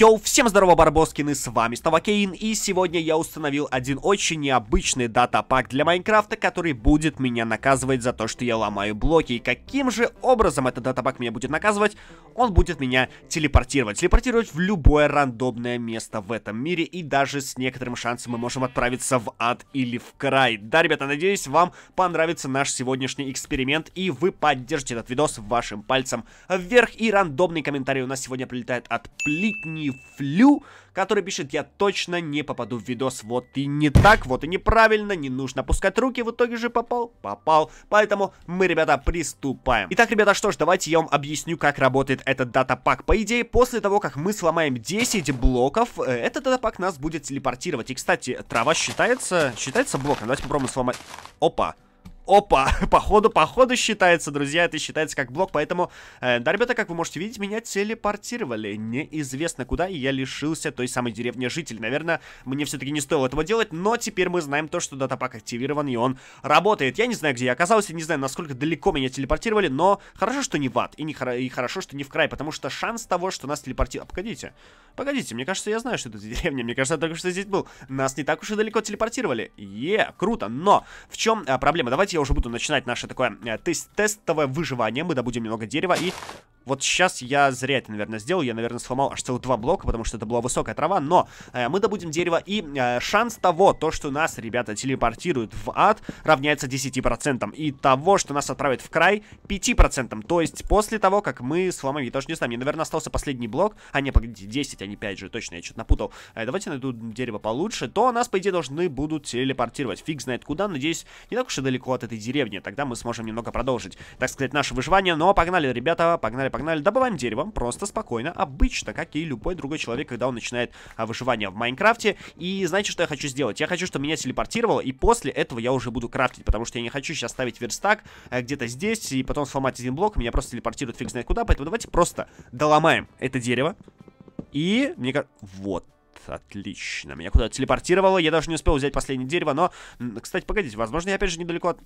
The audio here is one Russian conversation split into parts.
Йоу, всем здорово, Барбоскины, с вами снова Кейн, и сегодня я установил один очень необычный датапак для Майнкрафта, который будет меня наказывать за то, что я ломаю блоки. И каким же образом этот датапак меня будет наказывать? Он будет меня телепортировать. Телепортировать в любое рандомное место в этом мире, и даже с некоторым шансом мы можем отправиться в ад или в край. Да, ребята, надеюсь, вам понравится наш сегодняшний эксперимент, и вы поддержите этот видос вашим пальцем вверх, и рандомный комментарий у нас сегодня прилетает от Плитни Флю, который пишет, я точно не попаду в видос, вот и не так, вот и неправильно, не нужно пускать руки, в итоге же попал, попал, поэтому мы, ребята, приступаем. Итак, ребята, что ж, давайте я вам объясню, как работает этот датапак. По идее, после того, как мы сломаем 10 блоков, э, этот датапак нас будет телепортировать. И, кстати, трава считается, считается блоком, давайте попробуем сломать, опа опа, походу, походу считается, друзья, это считается как блок, поэтому, э, да, ребята, как вы можете видеть, меня телепортировали неизвестно куда, и я лишился той самой деревни жителей. Наверное, мне все-таки не стоило этого делать, но теперь мы знаем то, что датапак активирован, и он работает. Я не знаю, где я оказался, не знаю, насколько далеко меня телепортировали, но хорошо, что не в ад, и, не хоро и хорошо, что не в край, потому что шанс того, что нас телепортировали... погодите, погодите, мне кажется, я знаю, что это деревня, мне кажется, я только что здесь был. Нас не так уж и далеко телепортировали. Е, круто, но в чем а, проблема? Давайте я я уже буду начинать наше такое э, тест тестовое выживание. Мы добудем немного дерева и вот сейчас я зря это, наверное, сделал. Я, наверное, сломал аж целых два блока, потому что это была высокая трава. Но э, мы добудем дерево, и э, шанс того, то, что нас, ребята, телепортируют в ад, равняется 10%. И того, что нас отправят в край, 5%. То есть после того, как мы сломаем, я тоже не знаю, мне, наверное, остался последний блок. А, не, погодите, 10, а не 5 же, точно, я что-то напутал. Э, давайте найду дерево получше. То нас, по идее, должны будут телепортировать. Фиг знает куда, надеюсь, не так уж и далеко от этой деревни. Тогда мы сможем немного продолжить, так сказать, наше выживание. Но ну, а погнали, ребята, погнали, погнали погнали, добываем дерево, просто спокойно, обычно, как и любой другой человек, когда он начинает а, выживание в Майнкрафте. И знаете, что я хочу сделать? Я хочу, чтобы меня телепортировало, и после этого я уже буду крафтить, потому что я не хочу сейчас ставить верстак а, где-то здесь, и потом сломать один блок, меня просто телепортируют фиг знает куда, поэтому давайте просто доломаем это дерево. И мне кажется... Вот отлично. Меня куда-то телепортировало. Я даже не успел взять последнее дерево, но... Кстати, погодите, возможно, я опять же недалеко от...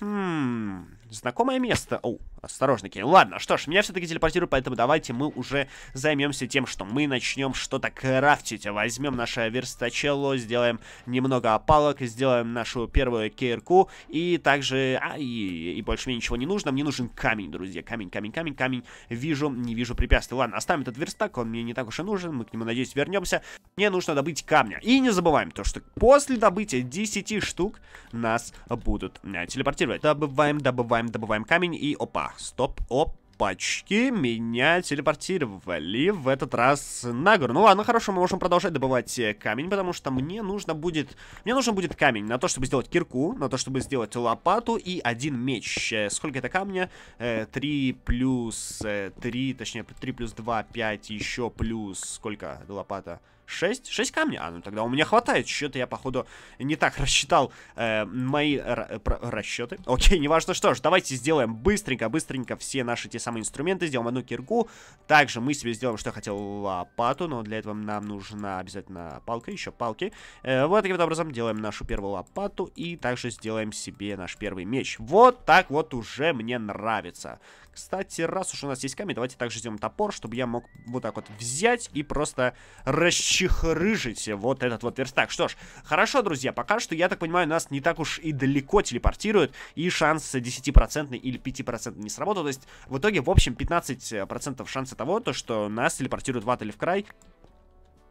Хм, знакомое место. О, осторожно, Кейн. Ладно, что ж, меня все-таки телепортируют, поэтому давайте мы уже займемся тем, что мы начнем что-то крафтить. Возьмем наше верстачело, сделаем немного опалок, сделаем нашу первую кирку и также... А, и, и больше мне ничего не нужно. Мне нужен камень, друзья. Камень, камень, камень, камень. Вижу, не вижу препятствий. Ладно, оставим этот верстак, он мне не так уж и нужен. Мы к нему, надеюсь, вернемся. Мне нужно добыть камня. И не забываем то, что после добытия 10 штук нас будут э, телепортировать телепортировать. Добываем, добываем, добываем камень и опа, стоп, оп. Пачки меня телепортировали в этот раз на гору. Ну ладно, хорошо, мы можем продолжать добывать э, камень, потому что мне нужно будет... Мне нужен будет камень на то, чтобы сделать кирку, на то, чтобы сделать лопату и один меч. Э, сколько это камня? 3 э, плюс 3, точнее, 3 плюс 2, 5, еще плюс... Сколько лопата? 6? 6 камней? А, ну тогда у меня хватает. счета я, походу, не так рассчитал э, мои расчеты. Окей, неважно что ж. Давайте сделаем быстренько-быстренько все наши те самые инструменты. Сделаем одну кирку. Также мы себе сделаем, что я хотел, лопату. Но для этого нам нужна обязательно палка, еще палки. Э, вот таким вот образом делаем нашу первую лопату. И также сделаем себе наш первый меч. Вот так вот уже мне нравится. Кстати, раз уж у нас есть камень, давайте также сделаем топор, чтобы я мог вот так вот взять и просто расчистить чехрыжить э, вот этот вот верстак. Что ж, хорошо, друзья, пока что, я так понимаю, нас не так уж и далеко телепортируют, и шанс 10% или 5% не сработал. То есть, в итоге, в общем, 15% шанса того, то, что нас телепортируют в ад или в край.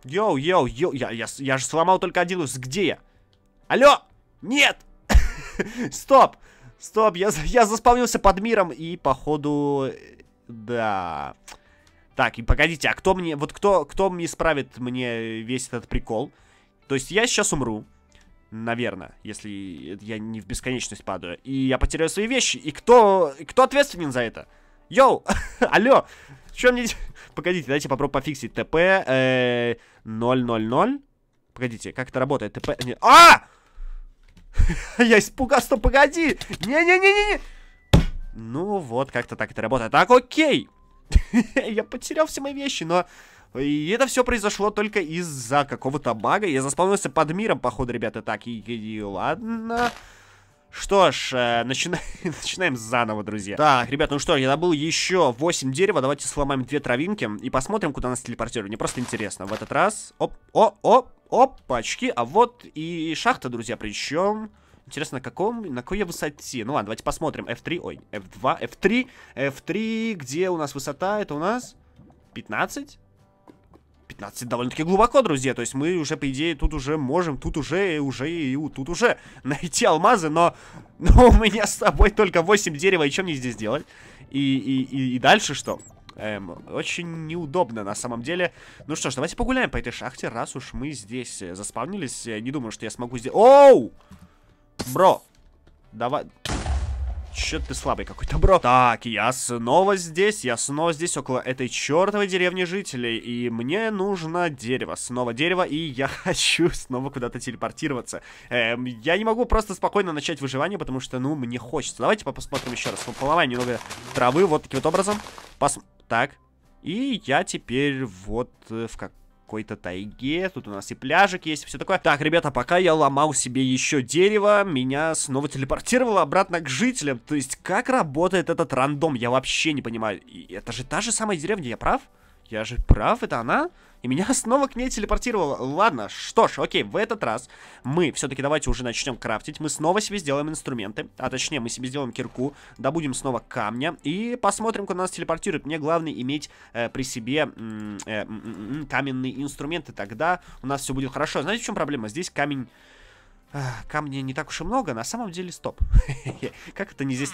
Йоу, йоу, йоу, я, я, я же сломал только один ус, где я? Алло! Нет! Стоп! Стоп, я, я заспавнился под миром и, походу, э, да... Так, и погодите, а кто мне... Вот кто, кто мне исправит мне весь этот прикол? То есть я сейчас умру. Наверное, если я не в бесконечность падаю. И я потеряю свои вещи. И кто, кто ответственен за это? Йоу! Алло! Что мне... Погодите, дайте попробую пофиксить. ТП... Э, 000. Погодите, как это работает? ТП... Не... А! Я испугался, погоди! Не-не-не-не-не! Ну вот, как-то так это работает. Так, окей! Я потерял все мои вещи, но... И это все произошло только из-за какого-то бага. Я заспавнился под миром, походу, ребята. Так, и, и, и ладно... Что ж, э, начина... начинаем заново, друзья. Так, ребят, ну что, я добыл еще 8 дерева. Давайте сломаем 2 травинки и посмотрим, куда нас телепортируют. Мне просто интересно. В этот раз... Оп, оп, оп, опачки. А вот и шахта, друзья, причем... Интересно, на каком, на какой я высоте? Ну ладно, давайте посмотрим. F3, ой, F2, F3, F3, где у нас высота? Это у нас 15? 15 довольно-таки глубоко, друзья. То есть мы уже, по идее, тут уже можем, тут уже, уже и тут уже найти алмазы, но, но у меня с собой только 8 дерева, и что мне здесь делать? И, и, и, и дальше что? Эм, очень неудобно на самом деле. Ну что ж, давайте погуляем по этой шахте, раз уж мы здесь э, заспавнились. Не думаю, что я смогу здесь... Оу! Бро, давай... Чё ты слабый какой-то, бро. Так, я снова здесь, я снова здесь, около этой чертовой деревни жителей. И мне нужно дерево, снова дерево, и я хочу снова куда-то телепортироваться. Эм, я не могу просто спокойно начать выживание, потому что, ну, мне хочется. Давайте посмотрим еще раз. Поломаем немного травы вот таким вот образом. Пос... Так. И я теперь вот э, в как какой-то тайге. Тут у нас и пляжик есть, все такое. Так, ребята, пока я ломал себе еще дерево, меня снова телепортировало обратно к жителям. То есть, как работает этот рандом? Я вообще не понимаю. это же та же самая деревня, я прав? Я же прав, это она? И меня снова к ней телепортировало. Ладно, что ж, окей, в этот раз мы все-таки давайте уже начнем крафтить. Мы снова себе сделаем инструменты, а точнее мы себе сделаем кирку, добудем снова камня и посмотрим, куда нас телепортирует. Мне главное иметь э, при себе э, э, каменные инструменты, тогда у нас все будет хорошо. Знаете, в чем проблема? Здесь камень... Камня не так уж и много, на самом деле стоп. как это не здесь...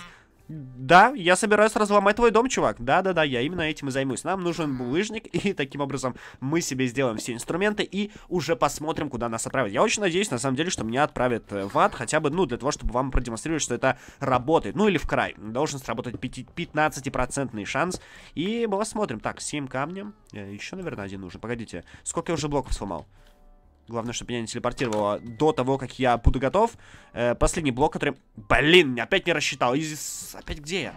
Да, я собираюсь разломать твой дом, чувак. Да-да-да, я именно этим и займусь. Нам нужен булыжник, и таким образом мы себе сделаем все инструменты и уже посмотрим, куда нас отправят. Я очень надеюсь, на самом деле, что меня отправят э, в ад, хотя бы, ну, для того, чтобы вам продемонстрировать, что это работает. Ну, или в край. Должен сработать 15% шанс. И мы посмотрим. Так, 7 камня. Э, Еще, наверное, один нужен. Погодите, сколько я уже блоков сломал? Главное, чтобы меня не телепортировало а до того, как я буду готов. Э, последний блок, который... Блин, опять не рассчитал. Изи... Опять где я?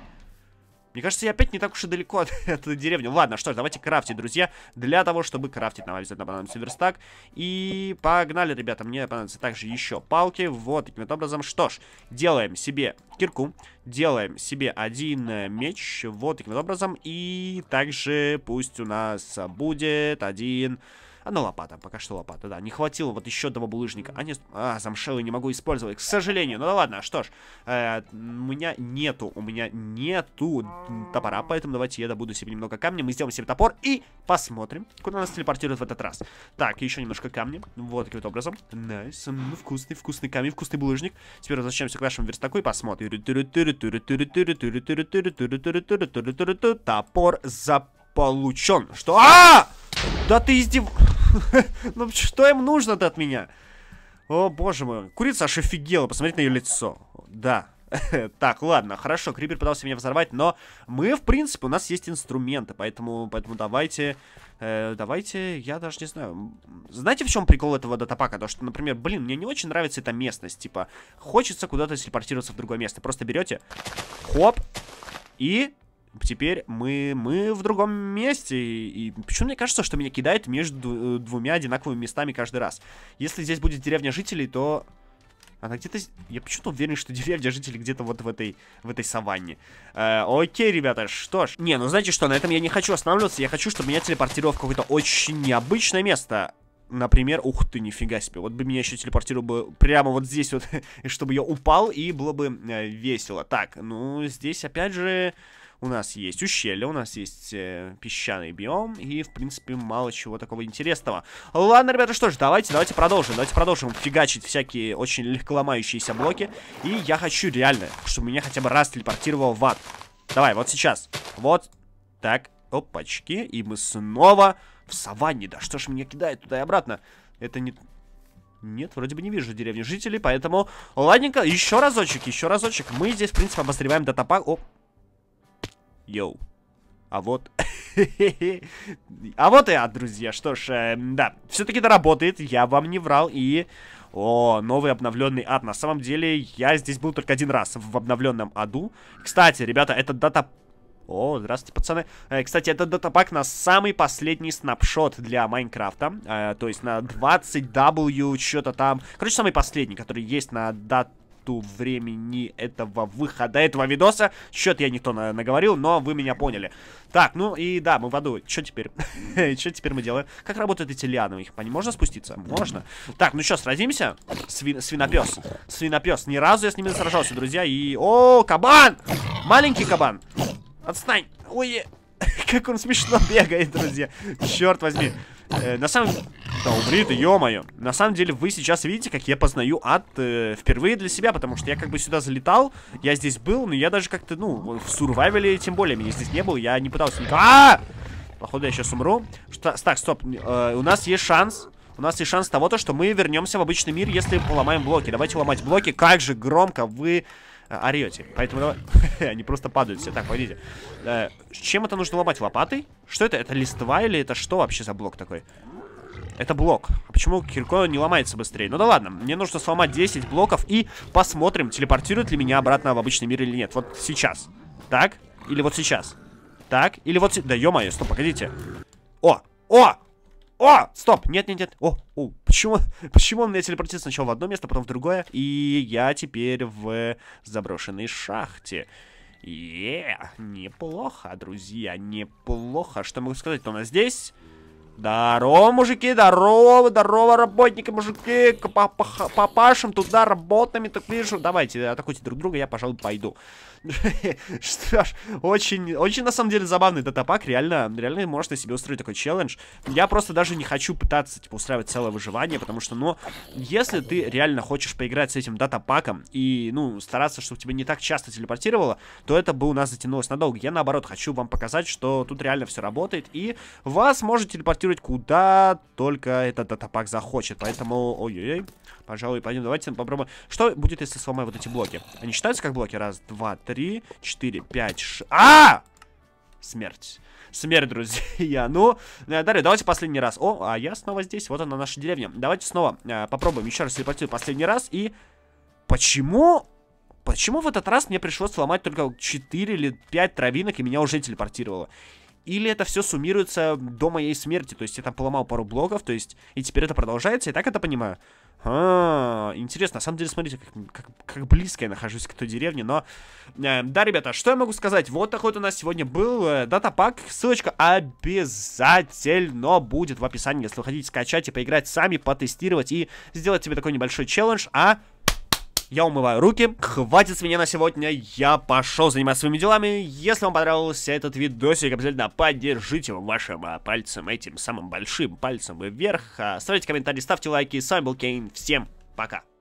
Мне кажется, я опять не так уж и далеко от этой деревни. Ладно, что ж, давайте крафтить, друзья. Для того, чтобы крафтить, нам обязательно понадобится верстак. И погнали, ребята. Мне понадобятся также еще палки. Вот таким вот образом. Что ж, делаем себе кирку. Делаем себе один э, меч. Вот таким вот образом. И также пусть у нас будет один... Одна лопата, пока что лопата, да. Не хватило вот еще одного булыжника. А, нет, а, замшелый не могу использовать, к сожалению. Ну да ладно, что ж. Э, у меня нету, у меня нету топора, поэтому давайте я добуду себе немного камня. Мы сделаем себе топор и посмотрим, куда нас телепортируют в этот раз. Так, еще немножко камня. Вот таким вот образом. Найс. Ну, вкусный, вкусный камень, вкусный булыжник. Теперь возвращаемся к нашему верстаку и посмотрим. Топор заполучен. Что? А! Да ты издев... ну что им нужно-то от меня? О, боже мой. Курица аж офигела. Посмотрите на ее лицо. Да. так, ладно, хорошо. Крипер пытался меня взорвать, но мы, в принципе, у нас есть инструменты. Поэтому, поэтому давайте... Э, давайте, я даже не знаю. Знаете, в чем прикол этого датапака? То, что, например, блин, мне не очень нравится эта местность. Типа, хочется куда-то телепортироваться в другое место. Просто берете, хоп, и теперь мы, мы в другом месте. И, и почему мне кажется, что меня кидает между э, двумя одинаковыми местами каждый раз? Если здесь будет деревня жителей, то... Она где-то... Я почему-то уверен, что деревня жителей где-то вот в этой, в этой саванне. Э, окей, ребята, что ж. Не, ну знаете что, на этом я не хочу останавливаться. Я хочу, чтобы меня телепортировало в какое-то очень необычное место. Например, ух ты, нифига себе. Вот бы меня еще телепортировал бы прямо вот здесь вот, чтобы я упал, и было бы э, весело. Так, ну здесь опять же... У нас есть ущелье, у нас есть э, песчаный биом и, в принципе, мало чего такого интересного. Ладно, ребята, что ж, давайте, давайте продолжим. Давайте продолжим фигачить всякие очень легко ломающиеся блоки. И я хочу реально, чтобы меня хотя бы раз телепортировал в ад. Давай, вот сейчас. Вот. Так, опачки. И мы снова в саванне. Да что ж меня кидает туда и обратно? Это не... Нет, вроде бы не вижу деревни жителей, поэтому... Ладненько, еще разочек, еще разочек. Мы здесь, в принципе, обозреваем датапак. оп. Йоу. А вот... а вот и я, друзья. Что ж, э, да. Все-таки это работает, я вам не врал. И... О, новый обновленный ад. На самом деле, я здесь был только один раз в обновленном аду. Кстати, ребята, это дата... О, здравствуйте, пацаны. Э, кстати, это датапак на самый последний снапшот для Майнкрафта. Э, то есть на 20W, что-то там. Короче, самый последний, который есть на датапаке моменту времени этого выхода этого видоса. Счет я не то наговорил, но вы меня поняли. Так, ну и да, мы в аду. Что теперь? Что теперь мы делаем? Как работают эти лианы? Их по ним можно спуститься? Можно. Так, ну что, сразимся? Свин свинопес. Свинопес. Ни разу я с ними не сражался, друзья. И... О, кабан! Маленький кабан. Отстань. Ой, как он смешно бегает, друзья. Черт возьми. Э, на самом... Да умри ты, ё-моё. На самом деле вы сейчас видите, как я познаю ад э, впервые для себя, потому что я как бы сюда залетал, я здесь был, но я даже как-то, ну, в сурвайвеле тем более меня здесь не было, я не пытался А -а -а! Походу я сейчас умру. Что... Так, стоп, э, у нас есть шанс... У нас есть шанс того, то, что мы вернемся в обычный мир, если поломаем блоки. Давайте ломать блоки. Как же громко вы Э, орете. Поэтому давай... Они просто падают все. Так, пойдите. Э, чем это нужно ломать? Лопатой? Что это? Это листва или это что вообще за блок такой? Это блок. А почему Кирко не ломается быстрее? Ну да ладно, мне нужно сломать 10 блоков и посмотрим, телепортирует ли меня обратно в обычный мир или нет. Вот сейчас. Так? Или вот сейчас? Так? Или вот... Да ё-моё, стоп, погодите. О! О! О, стоп, нет, нет, нет. О, о, почему, почему он меня телепортирует сначала в одно место, потом в другое? И я теперь в заброшенной шахте. Е, неплохо, друзья, неплохо. Что могу сказать? У нас здесь Здорово, мужики, здорово, здорово, работники, мужики, к папашам туда, работами, так вижу. Давайте, атакуйте друг друга, я, пожалуй, пойду. Что ж, очень, очень, на самом деле, забавный датапак, реально, реально можно себе устроить такой челлендж. Я просто даже не хочу пытаться, типа, устраивать целое выживание, потому что, ну, если ты реально хочешь поиграть с этим датапаком и, ну, стараться, чтобы тебя не так часто телепортировало, то это бы у нас затянулось надолго. Я, наоборот, хочу вам показать, что тут реально все работает, и вас может телепортировать телепортировать куда только этот датапак захочет. Поэтому, ой-ой-ой, пожалуй, пойдем. Давайте попробуем. Что будет, если сломаю вот эти блоки? Они считаются как блоки? Раз, два, три, четыре, пять, шесть. А! Смерть. Смерть, друзья. Ну, э, далее, давайте последний раз. О, а я снова здесь. Вот она, наша деревня. Давайте снова э, попробуем еще раз телепортировать последний раз. И почему Почему в этот раз мне пришлось сломать только 4 или 5 травинок и меня уже телепортировало? Или это все суммируется до моей смерти, то есть я там поломал пару блоков, то есть, и теперь это продолжается, и так это понимаю. А, интересно, на самом деле, смотрите, как, как, как близко я нахожусь к той деревне, но... Э, да, ребята, что я могу сказать? Вот такой вот у нас сегодня был э, датапак, ссылочка обязательно будет в описании, если вы хотите скачать и поиграть сами, потестировать и сделать себе такой небольшой челлендж, а я умываю руки. Хватит с меня на сегодня, я пошел заниматься своими делами. Если вам понравился этот видосик, обязательно поддержите его вашим а, пальцем, этим самым большим пальцем вверх. А, оставляйте комментарии, ставьте лайки. С вами был Кейн, всем пока.